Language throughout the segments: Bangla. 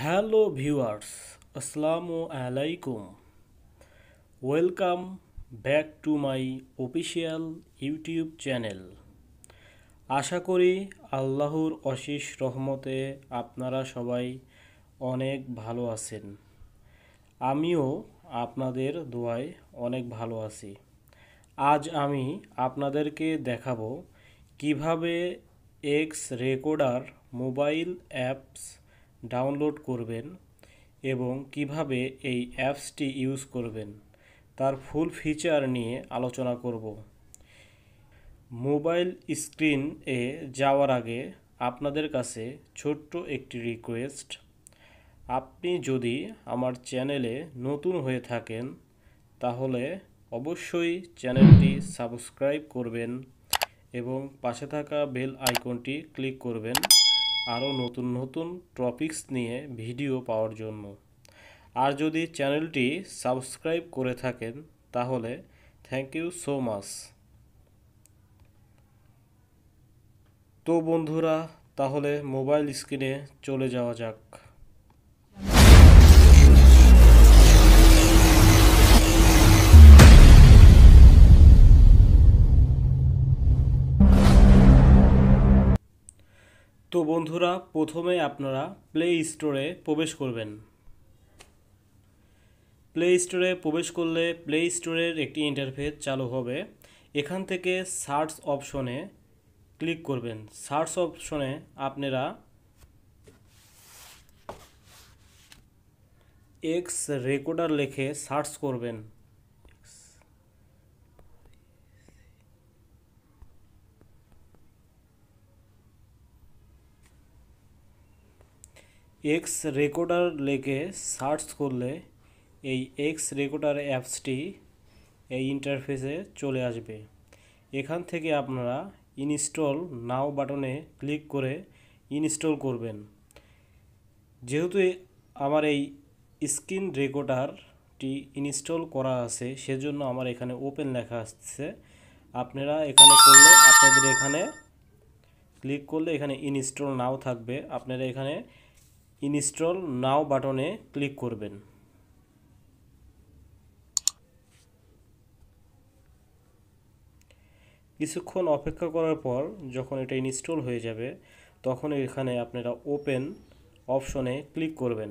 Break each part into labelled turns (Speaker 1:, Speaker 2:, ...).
Speaker 1: হ্যালো ভিউয়ার্স আসসালামু আলাইকুম welcome back to my official YouTube channel আশা করি আল্লাহর অশিস রহমতে আপনারা সবাই অনেক ভালো আছেন আমিও আপনাদের দোয়ায় অনেক ভালো আছি আজ আমি আপনাদেরকে দেখাবো কিভাবে X recorder mobile apps download করবেন এবং কিভাবে এই অ্যাপসটি ইউজ করবেন তার ফুল ফিচার নিয়ে আলোচনা করব মোবাইল স্ক্রিন এ যাওয়ার আগে আপনাদের কাছে ছোট্ট একটি রিকোয়েস্ট আপনি যদি আমার চ্যানেলে নতুন হয়ে থাকেন তাহলে অবশ্যই চ্যানেলটি সাবস্ক্রাইব করবেন এবং পাশে থাকা বেল আইকনটি ক্লিক করবেন আরও নতুন নতুন টপিকস নিয়ে ভিডিও পাওয়ার জন্য আর যদি চ্যানেলটি সাবস্ক্রাইব করে থাকেন তাহলে থ্যাংক ইউ সো মাচ তো বন্ধুরা তাহলে মোবাইল স্ক্রিনে চলে যাওয়া যাক তো বন্ধুরা প্রথমে আপনারা প্লে স্টোরে প্রবেশ করবেন প্লে স্টোরে প্রবেশ করলে প্লে স্টোরের একটি ইন্টারফেস চালু হবে এখান থেকে সার্চ অপশনে ক্লিক করবেন সার্চ অপশনে আপনারা এক্স রেকর্ডার লেখে সার্চ করবেন এক্স রেকর্ডার লেখে সার্চ করলে এই এক্স রেকর্ডার অ্যাপসটি এই ইন্টারফেসে চলে আসবে এখান থেকে আপনারা ইনস্টল নাও বাটনে ক্লিক করে ইনস্টল করবেন যেহেতু আমার এই স্ক্রিন রেকর্ডারটি ইনস্টল করা আছে সেজন্য আমার এখানে ওপেন লেখা আসছে আপনারা এখানে করলে আপনাদের এখানে ক্লিক করলে এখানে ইনস্টল নাও থাকবে আপনারা এখানে ইনস্টল নাও বাটনে ক্লিক করবেন কিছুক্ষণ অপেক্ষা করার পর যখন এটা ইনস্টল হয়ে যাবে তখন এখানে আপনারা ওপেন অপশনে ক্লিক করবেন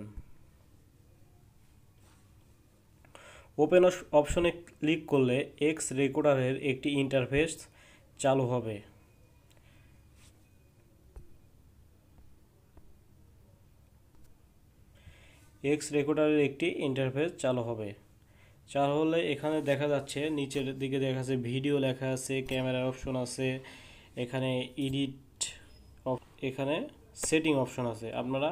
Speaker 1: ওপেন অপশনে ক্লিক করলে এক্স রেকর্ডারের একটি ইন্টারফেস চালু হবে এক্স রেকর্ডারের একটি ইন্টারফেস চালু হবে চালু হলে এখানে দেখা যাচ্ছে নিচের দিকে দেখা যাচ্ছে ভিডিও লেখা আছে ক্যামেরার অপশন আছে এখানে এডিট এখানে সেটিং অপশন আছে আপনারা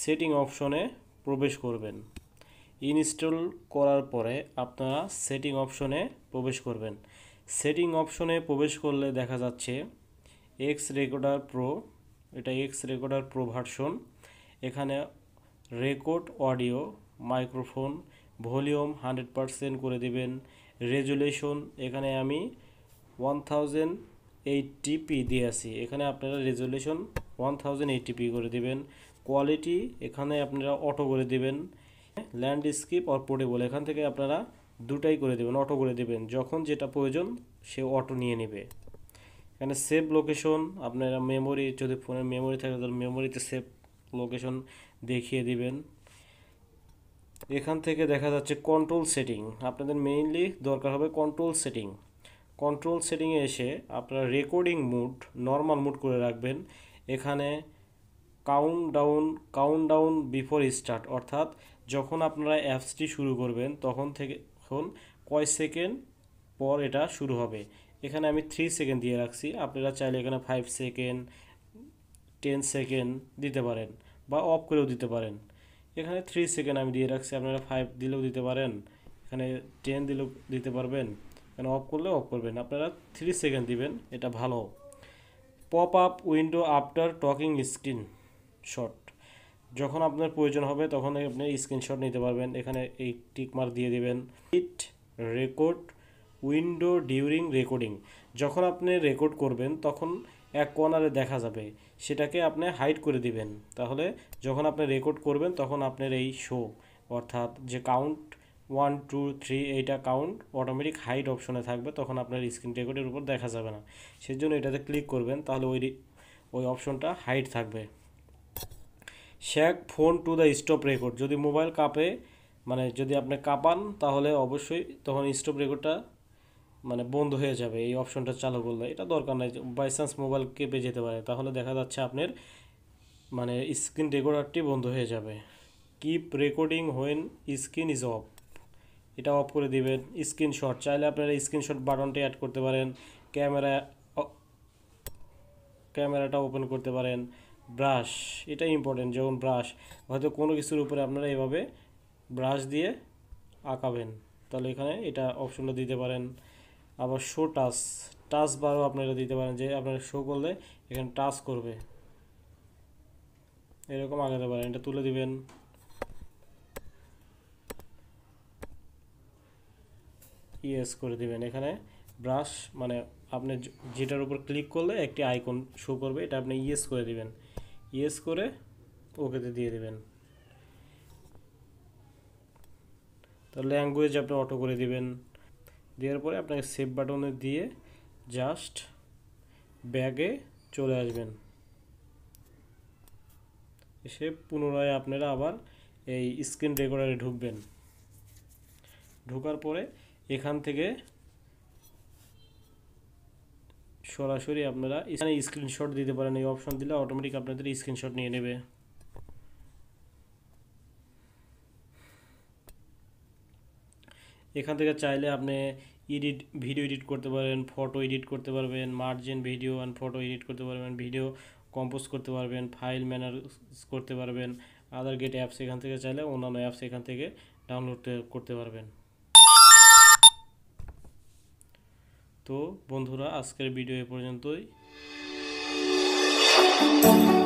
Speaker 1: সেটিং অপশনে প্রবেশ করবেন ইনস্টল করার পরে আপনারা সেটিং অপশনে প্রবেশ করবেন সেটিং অপশনে প্রবেশ করলে দেখা যাচ্ছে এক্স রেকর্ডার প্রো এটা এক্স রেকর্ডার প্রো ভার্সন এখানে record audio microphone volume hundred percent করে দেবেন রেজুলেশন এখানে আমি ওয়ান থাউজেন্ড এইটিপি দিয়ে আছি এখানে আপনারা রেজুলেশন ওয়ান থাউজেন্ড এইটিপি করে দেবেন কোয়ালিটি এখানে আপনারা অটো করে দেবেন ল্যান্ডস্কেপ আর পোর্টেবল এখান থেকে আপনারা দুটাই করে দেবেন অটো করে দেবেন যখন যেটা প্রয়োজন সে অটো নিয়ে নেবে এখানে সেভ লোকেশন আপনারা মেমোরি যদি ফোনের মেমোরি থাকে তাহলে মেমোরিতে সেভ লোকেশন দেখিয়ে দিবেন এখান থেকে দেখা যাচ্ছে কন্ট্রোল সেটিং আপনাদের মেইনলি দরকার হবে কন্ট্রোল সেটিং কন্ট্রোল সেটিংয়ে এসে আপনারা রেকর্ডিং মুড নর্মাল মুড করে রাখবেন এখানে count down count down before start অর্থাৎ যখন আপনারা অ্যাপসটি শুরু করবেন তখন থেকে এখন কয় সেকেন্ড পর এটা শুরু হবে এখানে আমি থ্রি সেকেন্ড দিয়ে রাখছি আপনারা চাইলে এখানে ফাইভ সেকেন্ড টেন সেকেন্ড দিতে পারেন বা অফ করেও দিতে পারেন এখানে থ্রি সেকেন্ড আমি দিয়ে রাখছি আপনারা ফাইভ দিলেও দিতে পারেন এখানে টেন দিলেও দিতে পারবেন এখানে অফ করলেও অফ করবেন আপনারা থ্রি সেকেন্ড দিবেন এটা ভালো pop up window after talking screen shot যখন আপনার প্রয়োজন হবে তখন আপনি স্ক্রিনশট নিতে পারবেন এখানে এই টিকমার্ক দিয়ে দেবেন it record window during recording যখন আপনি রেকর্ড করবেন তখন এক কর্নারে দেখা যাবে সেটাকে আপনি হাইড করে দিবেন তাহলে যখন আপনি রেকর্ড করবেন তখন আপনার এই শো অর্থাৎ যে কাউন্ট ওয়ান টু থ্রি এইটা কাউন্ট অটোমেটিক হাইট অপশনে থাকবে তখন আপনার স্ক্রিন রেকর্ডের উপর দেখা যাবে না সেই জন্য এটাতে ক্লিক করবেন তাহলে ওই ওই অপশনটা হাইট থাকবে shake phone to the stop record যদি মোবাইল কাপে মানে যদি আপনি কাঁপান তাহলে অবশ্যই তখন স্টপ রেকর্ডটা মানে বন্ধ হয়ে যাবে এই অপশনটা চালু করলে এটা দরকার নাই বাই চান্স মোবাইল কেঁপে যেতে পারে তাহলে দেখা যাচ্ছে আপনার মানে স্ক্রিন রেকর্ডারটি বন্ধ হয়ে যাবে keep recording when screen is off এটা অফ করে দিবেন স্ক্রিনশট চাইলে আপনারা স্ক্রিনশট বাটনটি অ্যাড করতে পারেন ক্যামেরা ক্যামেরাটা ওপেন করতে পারেন ব্রাশ এটা ইম্পর্টেন্ট যেমন ব্রাশ হয়তো কোনো কিছুর উপরে আপনারা এভাবে ব্রাশ দিয়ে আঁকাবেন তাহলে এখানে এটা অপশনটা দিতে পারেন আবার শো টাচ টাচ বারও আপনারা দিতে পারেন যে আপনারা শো করলে এখানে টাচ করবে এরকম আগাতে পারেন এটা তুলে দিবেন ইয়েস করে দিবেন এখানে ব্রাশ মানে আপনি যেটার উপর ক্লিক করলে একটি আইকন শো করবে এটা আপনি ইয়েস করে দিবেন ইয়েস করে ওকেতে দিয়ে দিবেন তো ল্যাঙ্গুয়েজ আপনি অটো করে দিবেন দেওয়ার পরে আপনাকে সেভ বাটনে দিয়ে জাস্ট ব্যাগে চলে আসবেন এসে পুনরায় আপনারা আবার এই স্ক্রিন রেকর্ডারে ঢুকবেন ঢোকার পরে এখান থেকে সরাসরি আপনারা এখানে স্ক্রিনশট দিতে পারেন এই অপশন দিলে অটোমেটিক আপনাদের স্ক্রিনশট নিয়ে নেবে এখান থেকে চাইলে আপনি এডিট ভিডিও এডিট করতে পারবেন ফটো এডিট করতে পারবেন margin video and photo edit করতে পারবেন ভিডিও কম্পোজ করতে পারবেন ফাইল ম্যানার করতে পারবেন আদার গেট অ্যাপস এখান থেকে চাইলে অন্যান্য অ্যাপস এখান থেকে ডাউনলোড করতে পারবেন তো বন্ধুরা আজকের ভিডিও এ পর্যন্তই